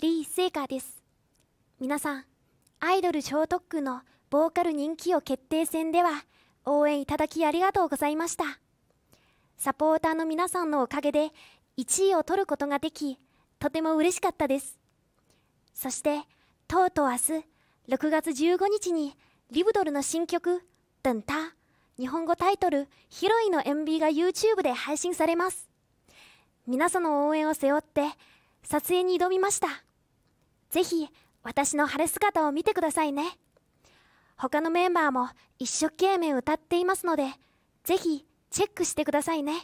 リー・スイカーです皆さんアイドル超特区のボーカル人気を決定戦では応援いただきありがとうございましたサポーターの皆さんのおかげで1位を取ることができとても嬉しかったですそしてとうとう明日6月15日にリブドルの新曲「ドンタ」日本語タイトル「ヒロイ」の MV が YouTube で配信されます皆さんの応援を背負って撮影に挑みましたぜひ私の晴れ姿を見てくださいね。他のメンバーも一生懸命歌っていますので、ぜひチェックしてくださいね。